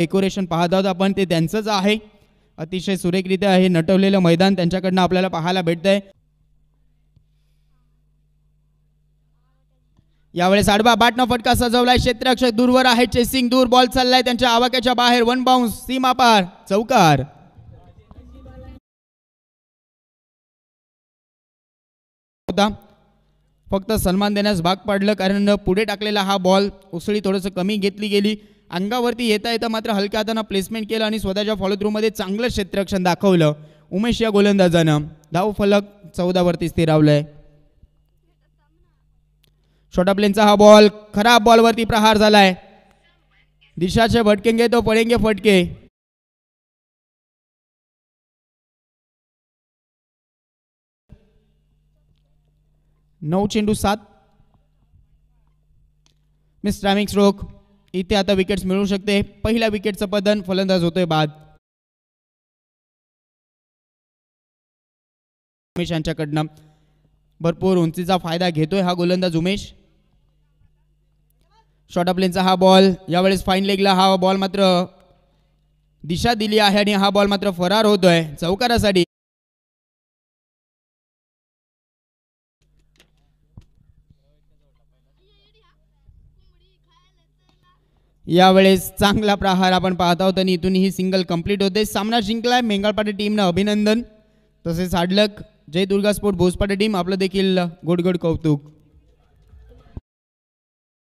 decoration पाहत आहोत आपण ते त्यांचंच आहे अतिशय सुरेखरित्या आहे नटवलेलं मैदान त्यांच्याकडनं आपल्याला पाहायला भेटत आहे यावेळेस आडवा बाटनं फटका सजवलाय क्षेत्ररक्षक दूरवर आहे चेसिंग दूर बॉल चाललाय त्यांच्या आवाक्याच्या बाहेर वन बाउन्स सीमापार चौकार होता फक्त सन्मान देण्यास भाग पाडलं कारण पुढे टाकलेला हा बॉल उसळी थोडस कमी घेतली गेली अंगावरती येता येता मात्र हलक्या हाताना प्लेसमेंट केलं आणि स्वतःच्या मध्ये चांगलं क्षेत्ररक्षण दाखवलं उमेश या गोलंदाजानं धाव फलक चौदावरती स्थिरावलं आहे छोटा प्लेनचा हा बॉल खराब बॉलवरती प्रहार झालाय दिशाचे भटकेंगे तो पडेंगे फटके नऊ चेंडू सात मिस स्ट्रॅमिंग स्ट्रोक इथे आता विकेट्स मिळू शकते पहिल्या विकेटचं पदन फलंदाज होतोय बाद उमेश यांच्याकडनं भरपूर उंचीचा फायदा घेतोय हा गोलंदाज उमेश शॉर्ट प्लेनचा हा बॉल यावेळेस फाईन लेगला हा बॉल मात्र दिशा दिली आहे आणि हा बॉल मात्र फरार होतोय चौकारासाठी यावेळेस चांगला प्रहार आपण पाहत आहोत आणि इथून ही सिंगल कंप्लीट होते सामना जिंकलाय मेंगाळपाटे टीमनं अभिनंदन तसेच आडलक जय दुर्गा स्पोर्ट भोसपाटे टीम आपलं देखील गोडगोड कौतुक